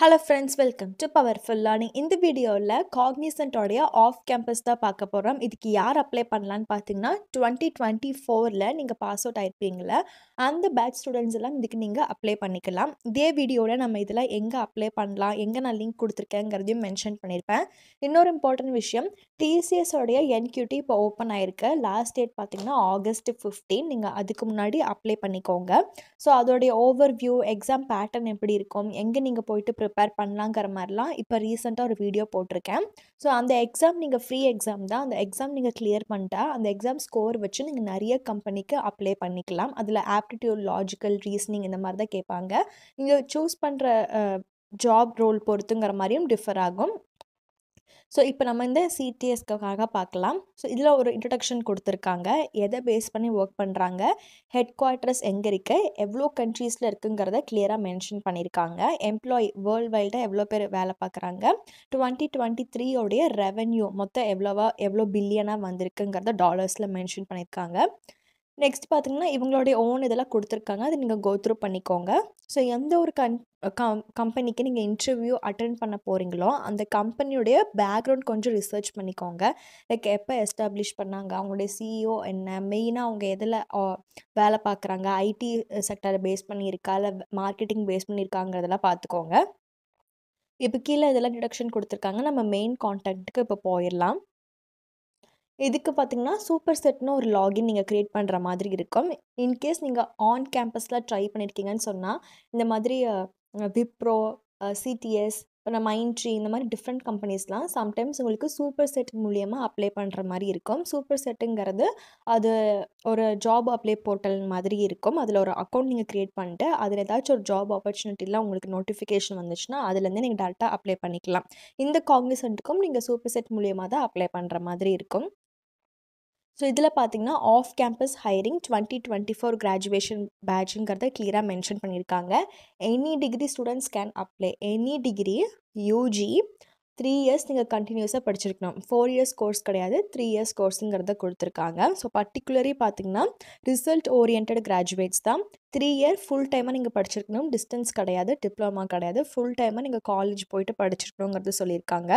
hello friends welcome to powerful learning இந்த வீடியோவில் காக்னிசன்ட்டோடைய of campus தான் பார்க்க போகிறோம் இதுக்கு யார் அப்ளை பண்ணலான்னு பார்த்தீங்கன்னா டுவெண்ட்டி டுவெண்ட்டி ஃபோரில் நீங்கள் பாஸ் அவுட் ஆகிருப்பீங்கள அந்த பேட்ச் ஸ்டூடெண்ட்ஸ் எல்லாம் இதுக்கு நீங்கள் அப்ளை பண்ணிக்கலாம் இதே வீடியோவில் நம்ம இதில் எங்கே அப்ளை பண்ணலாம் எங்கே நான் லிங்க் கொடுத்துருக்கேங்கிறதையும் மென்ஷன் பண்ணியிருப்பேன் இன்னொரு இம்பார்ட்டன்ட் விஷயம் டிசிஎஸோடைய என்கியூடி இப்போ ஓப்பன் ஆயிருக்கு லாஸ்ட் டேட் பார்த்தீங்கன்னா ஆகஸ்ட் ஃபிஃப்டீன் நீங்கள் அதுக்கு முன்னாடி அப்ளை பண்ணிக்கோங்க ஸோ அதோடைய ஓவர் வியூ எக்ஸாம் பேட்டர்ன் எப்படி இருக்கும் எங்கே நீங்கள் போயிட்டு ப்ரிப்பேர் பண்ணலாங்கிற மாதிரிலாம் இப்போ ரீசெண்டாக ஒரு வீடியோ போட்டிருக்கேன் ஸோ அந்த எக்ஸாம் நீங்கள் ஃப்ரீ எக்ஸாம் தான் அந்த எக்ஸாம் நீங்கள் கிளியர் பண்ணிட்டா அந்த எக்ஸாம் ஸ்கோர் வச்சு நீங்கள் நிறைய கம்பெனிக்கு அப்ளை பண்ணிக்கலாம் அதில் ஆப்டிடியூட் லாஜிக்கல் ரீசனிங் இந்த மாதிரி தான் கேட்பாங்க நீங்கள் சூஸ் பண்ணுற ஜாப் ரோல் பொறுத்துங்கிற மாதிரியும் டிஃபர் ஆகும் ஸோ இப்போ நம்ம இந்த சிடிஎஸ்க்காக பார்க்கலாம் ஸோ இதில் ஒரு இன்ட்ரடக்ஷன் கொடுத்துருக்காங்க எதை பேஸ் பண்ணி ஒர்க் பண்ணுறாங்க ஹெட் குவார்ட்டர்ஸ் எங்கே இருக்குது எவ்வளோ கண்ட்ரீஸில் இருக்குங்கிறத கிளியராக மென்ஷன் பண்ணியிருக்காங்க எம்ப்ளாயி வேர்ல்டு வைல்டாக எவ்வளோ பேர் வேலை பார்க்குறாங்க டுவெண்ட்டி டுவெண்ட்டி த்ரீயோடைய ரெவன்யூ மொத்தம் எவ்வளோவா எவ்வளோ பில்லியனாக வந்திருக்குங்கிறத டாலர்ஸில் மென்ஷன் பண்ணியிருக்காங்க நெக்ஸ்ட் பார்த்திங்கன்னா இவங்களுடைய ஓன் இதெல்லாம் கொடுத்துருக்காங்க அதை நீங்கள் கோத்ரூ பண்ணிக்கோங்க ஸோ எந்த ஒரு கன் கம் கம்பெனிக்கு நீங்கள் இன்டர்வியூ அட்டன் பண்ண போகிறீங்களோ அந்த கம்பெனியுடைய பேக்ரவுண்ட் கொஞ்சம் ரிசர்ச் பண்ணிக்கோங்க லைக் எப்போ எஸ்டாப்ளிஷ் பண்ணாங்க அவங்களுடைய சிஇஓ என்ன மெயினாக அவங்க எதில் வேலை பார்க்குறாங்க ஐடி செக்டரை பேஸ் பண்ணியிருக்கா இல்லை மார்க்கெட்டிங் பேஸ் பண்ணியிருக்காங்கிறதெல்லாம் பார்த்துக்கோங்க இப்போ கீழே இதெல்லாம் டிடக்ஷன் கொடுத்துருக்காங்க நம்ம மெயின் காண்டாக்ட்டுக்கு இப்போ போயிடலாம் இதுக்கு பார்த்திங்கன்னா சூப்பர் செட்னு ஒரு லாகின் நீங்கள் க்ரியேட் பண்ணுற மாதிரி இருக்கும் இன்கேஸ் நீங்கள் ஆன் கேம்பஸில் ட்ரை பண்ணியிருக்கீங்கன்னு சொன்னால் இந்த மாதிரி விப்ரோ சிடிஎஸ் இப்போ நம்ம மைண்ட்ரி இந்த மாதிரி டிஃப்ரெண்ட் கம்பெனிஸ்லாம் சம்டைம்ஸ் உங்களுக்கு சூப்பர் செட் மூலியமாக அப்ளை பண்ணுற மாதிரி இருக்கும் சூப்பர் செட்டுங்கிறது அது ஒரு ஜாப் அப்ளை போர்ட்டல் மாதிரி இருக்கும் அதில் ஒரு அக்கௌண்ட் நீங்கள் க்ரியேட் பண்ணிட்டு அதில் ஏதாச்சும் ஒரு ஜாப் ஆப்பர்ச்சுனிட்டிலாம் உங்களுக்கு நோட்டிஃபிகேஷன் வந்துச்சுன்னா அதுலேருந்து நீங்கள் டேரெக்டாக அப்ளை பண்ணிக்கலாம் இந்த காங்கிசென்ட்டுக்கும் நீங்கள் சூப்பர் செட் மூலியமாக தான் அப்ளை பண்ணுற மாதிரி இருக்கும் ஸோ இதில் பார்த்தீங்கன்னா off campus hiring twenty twenty four graduation பேட்சுங்கிறத கிளியராக மென்ஷன் பண்ணியிருக்காங்க any degree students can apply any degree UG three years நீங்கள் கண்டினியூஸாக படிச்சிருக்கணும் ஃபோர் இயர்ஸ் கோர்ஸ் கிடையாது த்ரீ இயர்ஸ் கோர்ஸுங்கிறத கொடுத்துருக்காங்க ஸோ பர்டிகுலரி பார்த்திங்கன்னா ரிசல்ட் ஓரியன்ட் கிராஜுவேட்ஸ் தான் த்ரீ இயர் ஃபுல் டைமாக நீங்கள் படிச்சிருக்கணும் டிஸ்டன்ஸ் கிடையாது டிப்ளமா கிடையாது ஃபுல் டைமாக நீங்கள் காலேஜ் போயிட்டு படிச்சிருக்கணுங்கிறது சொல்லியிருக்காங்க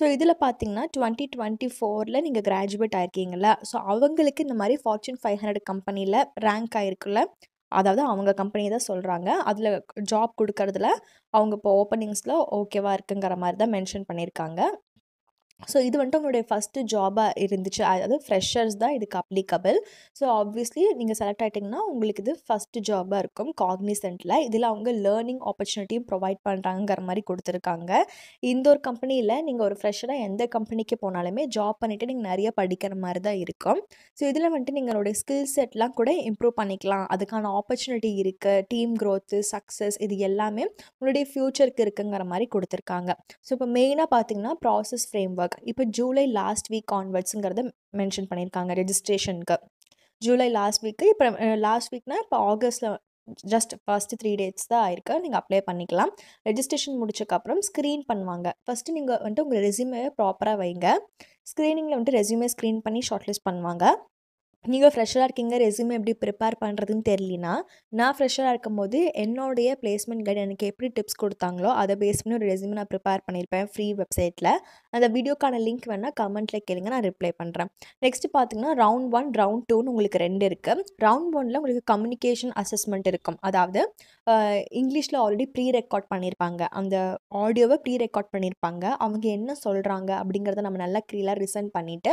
ஸோ இதில் பார்த்தீங்கன்னா டுவெண்ட்டி டுவெண்ட்டி ஃபோரில் நீங்கள் கிராஜுவேட் ஆயிருக்கீங்களா ஸோ அவங்களுக்கு இந்த மாதிரி ஃபார்ச்சூன் ஃபைவ் ஹண்ட்ரட் கம்பெனியில் ரேங்க் ஆகிருக்குல்ல அதாவது அவங்க கம்பெனியை தான் சொல்கிறாங்க அதில் ஜாப் கொடுக்கறதுல அவங்க இப்போ ஓப்பனிங்ஸில் ஓகேவாக இருக்குங்கிற மாதிரி தான் மென்ஷன் பண்ணியிருக்காங்க ஸோ இது வந்துட்டு உங்களுடைய ஃபஸ்ட்டு ஜாபாக இருந்துச்சு அதாவது ஃப்ரெஷர்ஸ் தான் இதுக்கு அப்ளிகபிள் ஸோ ஆப்வியஸ்லி நீங்கள் செலக்ட் ஆகிட்டிங்கன்னா உங்களுக்கு இது ஃபஸ்ட்டு ஜாபாக இருக்கும் காக்னிசென்ட்டில் இதில் அவங்க லேர்னிங் ஆப்பர்ச்சுனிட்டியும் ப்ரொவைட் பண்ணுறாங்கிற மாதிரி கொடுத்துருக்காங்க இந்த ஒரு கம்பெனியில் நீங்கள் ஒரு ஃப்ரெஷராக எந்த கம்பெனிக்கு போனாலுமே ஜாப் பண்ணிவிட்டு நீங்கள் நிறைய படிக்கிற மாதிரி தான் இருக்கும் ஸோ இதில் வந்துட்டு நீங்களுடைய ஸ்கில் செட்லாம் கூட இம்ப்ரூவ் பண்ணிக்கலாம் அதுக்கான ஆப்பர்ச்சுனிட்டி இருக்குது டீம் க்ரோத்து சக்ஸஸ் இது எல்லாமே உங்களுடைய ஃப்யூச்சருக்கு இருக்குங்கிற மாதிரி கொடுத்துருக்காங்க ஸோ இப்போ மெயினாக பார்த்தீங்கன்னா ப்ராசஸ் ஃப்ரேம் ஒர்க் ஒர்க் இப்போ ஜூலை லாஸ்ட் வீக் ஆன்வர்ட்ஸுங்கிறத மென்ஷன் பண்ணியிருக்காங்க ரெஜிஸ்ட்ரேஷனுக்கு ஜூலை லாஸ்ட் வீக்கு இப்போ லாஸ்ட் வீக்னால் இப்போ ஆகஸ்ட்டில் ஜஸ்ட் ஃபஸ்ட்டு த்ரீ டேட்ஸ் தான் ஆயிருக்கு நீங்கள் அப்ளை பண்ணிக்கலாம் ரெஜிஸ்ட்ரேஷன் முடிச்சக்கப்புறம் ஸ்க்ரீன் பண்ணுவாங்க ஃபஸ்ட்டு நீங்கள் வந்துட்டு உங்கள் ரெசியூமே ப்ராப்பராக வைங்க ஸ்க்ரீனிங்கில் வந்துட்டு ரெசியூமே ஸ்க்ரீன் பண்ணி ஷார்ட்லிஸ்ட் பண்ணுவாங்க நீங்கள் ஃப்ரெஷராக இருக்கீங்க ரெசியூம் எப்படி ப்ரிப்பேர் பண்ணுறதுன்னு தெரியலனா நான் ஃப்ரெஷராக இருக்கும் போது என்னுடைய பிளேஸ்மெண்ட் கைடு எனக்கு எப்படி டிப்ஸ் கொடுத்தாங்களோ அதை பேஸ் பண்ணி ஒரு ரெசியூம் நான் ப்ரிப்பேர் பண்ணியிருப்பேன் ஃப்ரீ வெப்சைட்டில் அந்த வீடியோக்கான லிங்க் வேணால் கமெண்ட்டில் கேளுங்க நான் ரிப்ளை பண்ணுறேன் நெக்ஸ்ட் பார்த்தீங்கன்னா ரவுண்ட் ஒன் ரவுண்ட் டூன்னு உங்களுக்கு ரெண்டு இருக்குது ரவுண்ட் ஒனில் உங்களுக்கு கம்யூனிகேஷன் அசஸ்மெண்ட் இருக்கும் அதாவது இங்கிலீஷில் ஆல்ரெடி ப்ரீ ரெக்கார்ட் பண்ணியிருப்பாங்க அந்த ஆடியோவை ப்ரீ ரெக்கார்ட் பண்ணியிருப்பாங்க அவங்க என்ன சொல்கிறாங்க அப்படிங்கிறத நம்ம நல்லா க்ரீலாக ரிசன் பண்ணிவிட்டு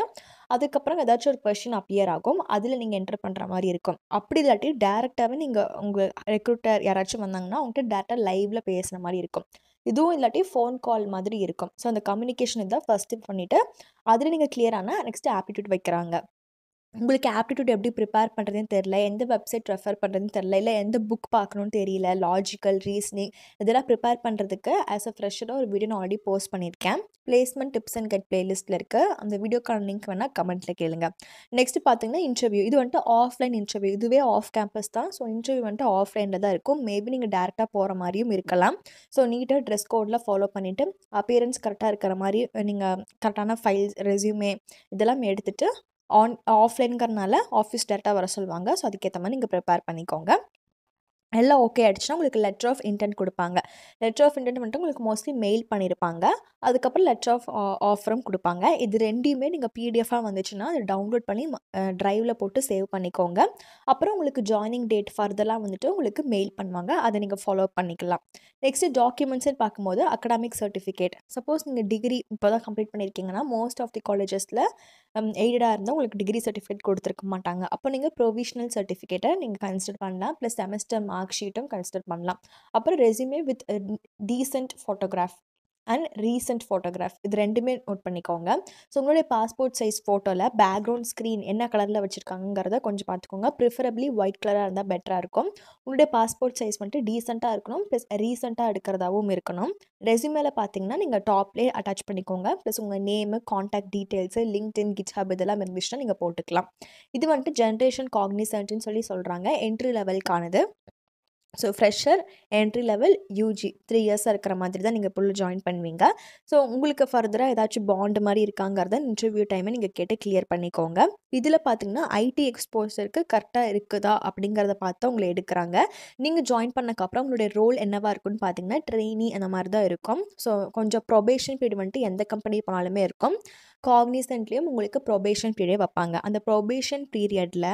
அதுக்கப்புறம் ஏதாச்சும் ஒரு கொஷின் அப்பியர் ஆகும் அதில் நீங்கள் என்டர் பண்ணுற மாதிரி இருக்கும் அப்படி இல்லாட்டி டேரெக்டாகவே நீங்கள் உங்கள் ரெக்ரூட்டர் யாராச்சும் வந்தாங்கன்னா அவங்ககிட்ட டேரெக்டாக லைவில் பேசுகிற மாதிரி இருக்கும் இதுவும் இல்லாட்டி ஃபோன் கால் மாதிரி இருக்கும் ஸோ அந்த கம்யூனிகேஷன் இதான் ஃபஸ்ட்டு பண்ணிவிட்டு அதில் நீங்கள் கிளியரானால் நெக்ஸ்ட்டு ஆப்டிடியூட் வைக்கிறாங்க உங்களுக்கு ஆப்டிடியூட் எப்படி ப்ரிப்பேர் பண்ணுறதுன்னு தெரில எந்த வெப்சைட் ரெஃபர் பண்ணுறதுன்னு தெரில இல்லை எந்த புக் பார்க்கணும்னு தெரியல லாஜிக்கல் ரீசனிங் இதெல்லாம் ப்ரிப்பேர் பண்ணுறதுக்கு ஆஸ் அ ஃப்ரெஷராக ஒரு வீடியோ நான் ஆல்ரெடி போஸ்ட் பண்ணியிருக்கேன் பிளேஸ்மெண்ட் டிப்ஸ் அண்ட் கட் பிளேலிஸ்ட்டில் இருக்குது அந்த வீடியோக்கான லிங்க் வேணால் கமெண்ட்டில் கேளுங்க நெக்ஸ்ட் பார்த்தீங்கன்னா இன்டர்வியூ இது வந்துட்டு ஆஃப்லைன் இன்டர்வியூ இதுவே ஆஃப் கேம்பஸ் தான் ஸோ இன்டர்வியூ வந்துட்டு ஆஃப்லைனில் தான் இருக்கும் மேபி நீங்கள் டேரெக்டாக போகிற மாதிரியும் இருக்கலாம் ஸோ நீட்டாக ட்ரெஸ் கோடெலாம் ஃபாலோ பண்ணிவிட்டு அப்பியரன்ஸ் கரெக்டாக இருக்கிற மாதிரி நீங்கள் கரெக்டான ஃபைல்ஸ் ரெசியூமே இதெல்லாம் எடுத்துகிட்டு ஆன் ஆஃப்லைனுங்கிறனால ஆஃபீஸ் டேரெக்டாக வர சொல்லுவாங்க ஸோ அதுக்கேற்ற மாதிரி நீங்கள் ப்ரிப்பேர் பண்ணிக்கோங்க எல்லாம் ஓகே ஆகிடுச்சுனா உங்களுக்கு லெட்டர் ஆஃப் இன்டென்ட் கொடுப்பாங்க லெட்டர் ஆஃப் இன்டென்ட் மட்டும் உங்களுக்கு மோஸ்ட்லி மெயில் பண்ணியிருப்பாங்க அதுக்கப்புறம் லெட்டர் ஆஃப் ஆஃபரும் கொடுப்பாங்க இது ரெண்டையுமே நீங்கள் பிடிஎஃபாக வந்துச்சுன்னா அதை டவுன்லோட் பண்ணி ட்ரைவில் போட்டு சேவ் பண்ணிக்கோங்க அப்புறம் உங்களுக்கு ஜாயினிங் டேட் ஃபர்தெல்லாம் வந்துட்டு உங்களுக்கு மெயில் பண்ணுவாங்க அதை நீங்கள் ஃபாலோ பண்ணிக்கலாம் நெக்ஸ்ட்டு டாக்குமெண்ட்ஸ்னு பார்க்கும்போது அகடாமிக் சர்டிஃபிகேட் சப்போஸ் நீங்கள் டிகிரி இப்போ தான் கம்ப்ளீட் பண்ணியிருக்கீங்கன்னா மோஸ்ட் ஆஃப் தி காலேஜஸில் எய்டடாக இருந்தால் உங்களுக்கு டிகிரி சர்டிஃபிகேட் கொடுத்துருக்க மாட்டாங்க அப்போ நீங்கள் ப்ரொவிஷனல் சர்டிஃபிகேட்டை நீங்கள் கன்சிடர் பண்ணலாம் ப்ளஸ் செமஸ்டர் மார்க் மார்க் ஷீட்டும் கன்சிடர் பண்ணலாம் அப்புறம் resume with decent photograph and recent photograph இது ரெண்டுமே நோட் பண்ணிக்கோங்க ஸோ உங்களுடைய பாஸ்போர்ட் சைஸ் ஃபோட்டோவில் பேக்ரவுண்ட் ஸ்க்ரீன் என்ன கலரில் வச்சுருக்காங்கிறத கொஞ்சம் பார்த்துக்கோங்க ப்ரிஃபரபிளி ஒயிட் கலராக இருந்தால் பெட்டராக இருக்கும் உங்களுடைய பாஸ்போர்ட் சைஸ் வந்துட்டு டீசெண்டாக இருக்கணும் ப்ளஸ் ரீசெண்டாக எடுக்கிறதாவும் இருக்கணும் ரெசியூமேல பார்த்தீங்கன்னா நீங்கள் டாப்லேயே அட்டாச் பண்ணிக்கோங்க ப்ளஸ் உங்கள் name contact details LinkedIn hub இதெல்லாம் இருந்துச்சுன்னா நீங்கள் போட்டுக்கலாம் இது வந்துட்டு ஜென்ரேஷன் காக்னிசன்ட்னு சொல்லி சொல்கிறாங்க என்ட்ரி லெவல்க்கானது so fresher entry level UG three இயர்ஸாக இருக்கிற மாதிரி தான் நீங்கள் புள்ள ஜாயின் பண்ணுவீங்க ஸோ உங்களுக்கு ஃபர்தராக ஏதாச்சும் பாண்ட் மாதிரி இருக்காங்கிறத இன்டர்வியூ டைமை நீங்கள் கேட்டு கிளியர் பண்ணிக்கோங்க இதில் பார்த்தீங்கன்னா ஐடி எக்ஸ்போசருக்கு கரெக்டாக இருக்குதா அப்படிங்கிறத பார்த்து உங்களை எடுக்கிறாங்க நீங்கள் ஜாயின் பண்ணக்கப்புறம் உங்களுடைய ரோல் என்னவாக இருக்கும்னு பார்த்தீங்கன்னா ட்ரெயினி அந்த மாதிரி தான் இருக்கும் ஸோ கொஞ்சம் ப்ரொபேஷன் பீரியட் வந்துட்டு எந்த கம்பெனி போனாலுமே இருக்கும் காக்னிசன்ட்லேயும் உங்களுக்கு ப்ரொபேஷன் பீரியட் வைப்பாங்க அந்த ப்ரொபேஷன் பீரியடில்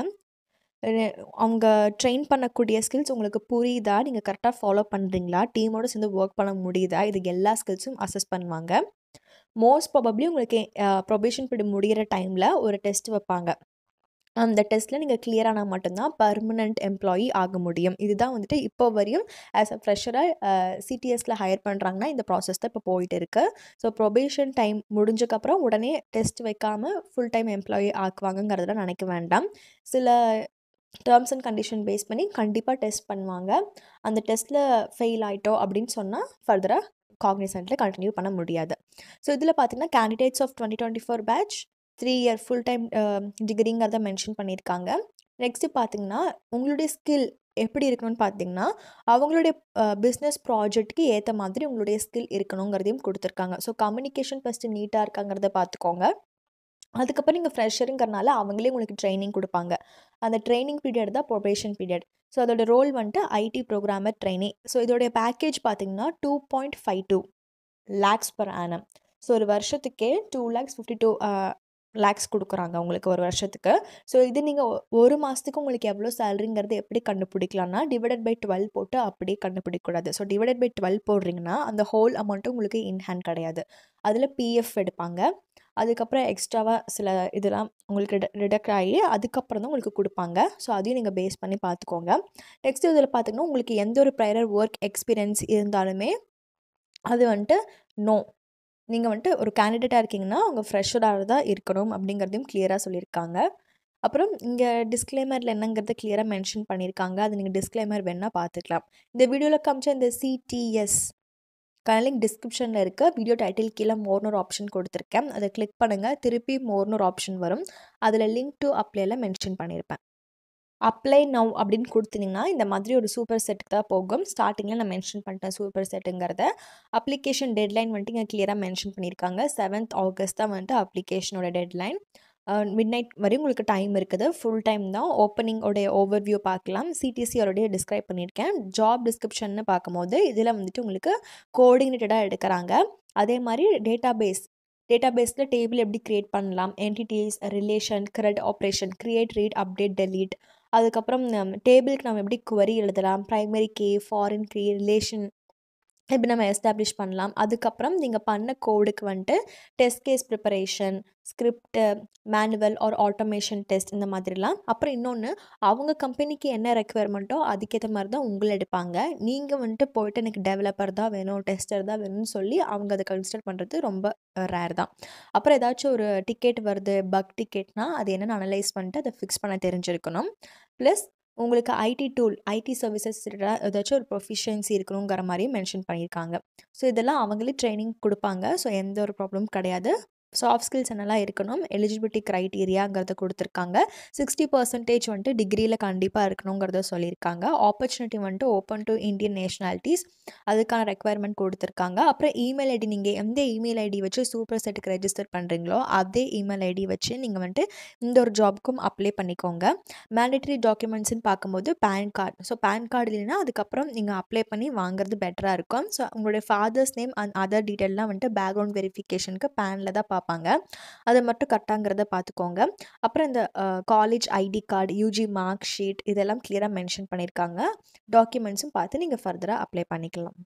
அவங்க ட்ரெயின் பண்ணக்கூடிய ஸ்கில்ஸ் உங்களுக்கு புரியுதா நீங்கள் கரெக்டாக ஃபாலோ பண்ணுறீங்களா டீமோடு சேர்ந்து ஒர்க் பண்ண முடியுதா இது எல்லா ஸ்கில்ஸும் அசஸ் பண்ணுவாங்க மோஸ்ட் ப்ராபப்ளி உங்களுக்கு ப்ரொபேஷன் பீரியட் முடிகிற டைமில் ஒரு டெஸ்ட் வைப்பாங்க அந்த டெஸ்ட்டில் நீங்கள் ஆனால் மட்டும்தான் பர்மனண்ட் எம்ப்ளாயி ஆக முடியும் இதுதான் வந்துட்டு இப்போ வரையும் ஆஸ் அ ஃப்ரெஷராக சிடிஎஸில் ஹையர் பண்ணுறாங்கன்னா இந்த ப்ராசஸ் தான் இப்போ போயிட்டு இருக்குது ஸோ ப்ரொபேஷன் டைம் முடிஞ்சக்கப்புறம் உடனே டெஸ்ட் வைக்காமல் ஃபுல் டைம் எம்ப்ளாயி ஆக்குவாங்கங்கிறதுலாம் நினைக்க வேண்டாம் சில டேர்ம்ஸ் அண்ட் கண்டிஷன் பேஸ் பண்ணி கண்டிப்பாக டெஸ்ட் பண்ணுவாங்க அந்த டெஸ்ட்டில் ஃபெயில் ஆகிட்டோம் அப்படின்னு சொன்னால் ஃபர்தராக காக்னிசென்ட்டில் கண்டினியூ பண்ண முடியாது ஸோ இதில் பார்த்தீங்கன்னா candidates of twenty twenty four batch three year full time um, டிகிரிங்கிறத மென்ஷன் பண்ணியிருக்காங்க நெக்ஸ்ட்டு பார்த்தீங்கன்னா உங்களுடைய ஸ்கில் எப்படி இருக்கணும்னு பார்த்தீங்கன்னா அவங்களுடைய பிஸ்னஸ் ப்ராஜெக்ட்க்கு ஏற்ற மாதிரி உங்களுடைய ஸ்கில் இருக்கணுங்கிறதையும் கொடுத்துருக்காங்க ஸோ கம்யூனிகேஷன் ஃபஸ்ட்டு நீட்டாக இருக்காங்கிறத பார்த்துக்கோங்க அதுக்கப்புறம் நீங்கள் ஃப்ரெஷருங்கிறனால அவங்களே உங்களுக்கு ட்ரைனிங் கொடுப்பாங்க அந்த ட்ரைனிங் பீரியட் தான் ப்ரொபேஷன் பீரியட் ஸோ அதோட ரோல் வந்துட்டு ஐடி ப்ரோக்ராமர் ட்ரைனிங் ஸோ இதோடைய பேக்கேஜ் பார்த்தீங்கன்னா two point five two lakhs per annum so ஒரு வருஷத்துக்கே two lakhs fifty two lakhs கொடுக்குறாங்க உங்களுக்கு ஒரு வருஷத்துக்கு ஸோ இது நீங்கள் ஒரு மாதத்துக்கு உங்களுக்கு எவ்வளோ சேலரிங்கிறது எப்படி கண்டுபிடிக்கலாம்னா டிவைடட் பை டுவெல் போட்டு அப்படியே கண்டுபிடிக்கக்கூடாது ஸோ டிவைடட் பை டுவெல் போடுறீங்கன்னா அந்த ஹோல் அமௌண்ட்டு உங்களுக்கு இன்ஹேண்ட் கிடையாது அதில் பிஎஃப் எடுப்பாங்க அதுக்கப்புறம் எக்ஸ்ட்ராவாக சில இதெல்லாம் உங்களுக்கு ரிட ரிடக்ட் ஆகி அதுக்கப்புறம் தான் உங்களுக்கு கொடுப்பாங்க ஸோ அதையும் நீங்கள் பேஸ் பண்ணி பார்த்துக்கோங்க நெக்ஸ்ட் இதில் பார்த்திங்கன்னா உங்களுக்கு எந்த ஒரு ப்ரையர் ஒர்க் எக்ஸ்பீரியன்ஸ் இருந்தாலுமே அது வந்துட்டு நோ நீங்கள் வந்துட்டு ஒரு கேண்டிடேட்டாக இருக்கீங்கன்னா அவங்க ஃப்ரெஷராக தான் இருக்கணும் அப்படிங்கிறதையும் கிளியராக சொல்லியிருக்காங்க அப்புறம் இங்கே டிஸ்க்ளைமரில் என்னங்கிறத கிளியராக மென்ஷன் பண்ணியிருக்காங்க அது நீங்கள் டிஸ்க்ளைமர் வேணால் பார்த்துக்கலாம் இந்த வீடியோவில் காமிச்சா இந்த சிடிஎஸ் லிங்க் டிஸ்கிரிப்ஷனில் இருக்க வீடியோ டைட்டில் கீழே மோர்னர் ஆப்ஷன் கொடுத்துருக்கேன் அதை கிளிக் பண்ணுங்கள் திருப்பி மோர்னர் ஆப்ஷன் வரும் அதில் லிங்க் டு அப்ளைல மென்ஷன் பண்ணியிருப்பேன் அப்ளை நவ் அப்படின்னு கொடுத்தீங்கன்னா இந்த மாதிரி ஒரு சூப்பர் செட்டுக்கு தான் போகும் ஸ்டார்டிங்கில் நான் மென்ஷன் பண்ணிட்டேன் சூப்பர் செட்டுங்கிறத அப்ளிகேஷன் டெட்லைன் வந்துட்டு இங்கே கிளியராக மென்ஷன் பண்ணியிருக்காங்க செவன்த் ஆகஸ்ட் தான் வந்துட்டு அப்ளிகேஷனோட டெட்லைன் மிட் நைட் வரையும் உங்களுக்கு டைம் இருக்குது ஃபுல் டைம் தான் ஓப்பனிங்கோடைய ஓவர்வியூ பார்க்கலாம் சிடிசி ஆல்ரெடி டிஸ்கிரைப் பண்ணியிருக்கேன் ஜாப் டிஸ்கிரிப்ஷன் பார்க்கும்போது இதில் வந்துட்டு உங்களுக்கு கோஆர்டினேட்டடாக எடுக்கிறாங்க அதே மாதிரி டேட்டா பேஸ் டேட்டா பேஸில் டேபிள் எப்படி கிரியேட் பண்ணலாம் entities relation crud operation create read update delete அதுக்கப்புறம் டேபிளுக்கு நம்ம எப்படி குவரி எழுதலாம் primary key foreign key relation இப்போ நம்ம எஸ்டாப்ளிஷ் பண்ணலாம் அதுக்கப்புறம் நீங்கள் பண்ண கோடுக்கு வந்துட்டு test case preparation script manual or automation test இந்த மாதிரிலாம் அப்புறம் இன்னொன்று அவங்க கம்பெனிக்கு என்ன ரெக்குவயர்மெண்ட்டோ அதுக்கேற்ற மாதிரி தான் உங்களை எடுப்பாங்க நீங்கள் வந்துட்டு போயிட்டு எனக்கு டெவலப்பர் தான் வேணும் டெஸ்டர் தான் வேணும்னு சொல்லி அவங்க அதை கன்சிடர் பண்ணுறது ரொம்ப ரேர் தான் அப்புறம் ஏதாச்சும் ஒரு டிக்கெட் வருது பக் டிக்கெட்னால் அது என்னென்னு அனலைஸ் பண்ணிட்டு அதை ஃபிக்ஸ் பண்ண தெரிஞ்சிருக்கணும் ப்ளஸ் உங்களுக்கு ஐடி டூல் ஐடி சர்வீசஸ் ஏதாச்சும் ஒரு ப்ரொஃபிஷியன்சி இருக்கணுங்கிற மாதிரியும் மென்ஷன் பண்ணியிருக்காங்க ஸோ இதெல்லாம் அவங்களே ட்ரைனிங் கொடுப்பாங்க ஸோ எந்த ஒரு ப்ராப்ளமும் கிடையாது சாஃப்ட் ஸ்கில்ஸ் என்னெல்லாம் இருக்கணும் எலிஜிபிலிட்டி க்ரைட்டீரியாங்கிறத கொடுத்துருக்காங்க சிக்ஸ்டி பர்சன்டேஜ் வந்துட்டு டிகிரியில் கண்டிப்பாக இருக்கணுங்கிறத சொல்லியிருக்காங்க ஆப்பர்ச்சுனிட்டி வந்துட்டு ஓப்பன் டு இந்தியன் நேஷனாலிட்டிஸ் அதுக்கான ரெக்குவயர்மெண்ட் கொடுத்துருக்காங்க அப்புறம் இமெயில் ஐடி நீங்கள் எந்த இமெயில் ஐடி வச்சு சூப்பர் செட்டுக்கு ரெஜிஸ்டர் பண்ணுறீங்களோ அதே இமெயில் ஐடி வச்சு நீங்கள் வந்துட்டு இந்த ஒரு ஜாப்க்கும் அப்ளை பண்ணிக்கோங்க மேண்டேட்டரி டாக்குமெண்ட்ஸ்னு பார்க்கும்போது PAN card so PAN card இல்லைன்னா அதுக்கப்புறம் நீங்கள் அப்ளை பண்ணி வாங்குறது பெட்டராக இருக்கும் ஸோ உங்களுடைய ஃபாதர்ஸ் நேம் அண்ட் அதர் டீட்டெயிலெலாம் வந்துட்டு பேக்ரவுண்ட் வெரிஃபிகேஷனுக்கு பேனில் தான் பார்ப்பாங்க அது மட்டும் கரெக்டாங்கிறத பார்த்துக்கோங்க அப்புறம் இந்த college ID card UG mark sheet இதெல்லாம் கிளியராக மென்ஷன் பண்ணியிருக்காங்க டாக்குமெண்ட்ஸும் பார்த்து நீங்கள் ஃபர்தராக அப்ளை பண்ணிக்கலாம்